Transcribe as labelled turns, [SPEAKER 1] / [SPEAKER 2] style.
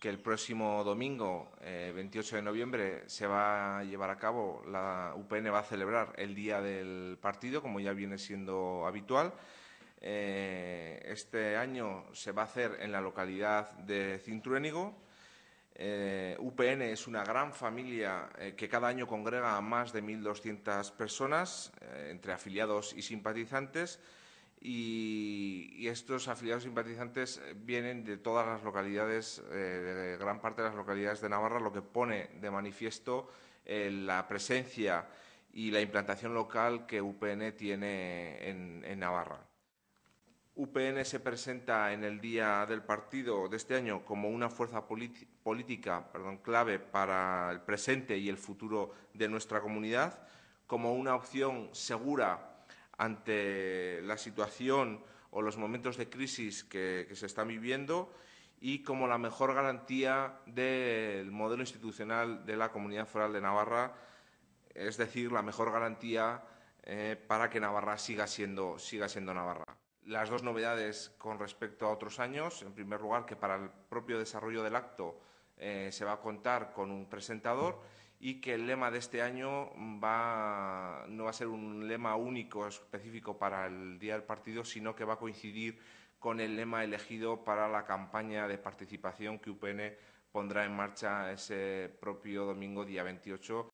[SPEAKER 1] que el próximo domingo, 28 eh, de noviembre, se va a llevar a cabo, la UPN va a celebrar el día del partido, como ya viene siendo habitual. Eh, este año se va a hacer en la localidad de Cintruénigo. Eh, UPN es una gran familia que cada año congrega a más de 1.200 personas, entre afiliados y simpatizantes y, estos afiliados simpatizantes vienen de todas las localidades, eh, de gran parte de las localidades de Navarra, lo que pone de manifiesto eh, la presencia y la implantación local que UPN tiene en, Navarra. UPN se presenta en el día del partido de este año como una fuerza política clave para el presente y el futuro de nuestra comunidad, como una opción segura ante la situación o los momentos de crisis que, se están viviendo y como la mejor garantía del modelo institucional de la Comunidad Foral de Navarra, es decir, la mejor garantía eh, para que Navarra siga siendo, siga siendo Navarra. Las dos novedades con respecto a otros años, en primer lugar, que para el propio desarrollo del acto eh, se va a contar con un presentador y que el lema de este año va, no va a ser un lema único específico para el Día del Partido, sino que va a coincidir con el lema elegido para la campaña de participación que UPN pondrá en marcha ese propio domingo día 28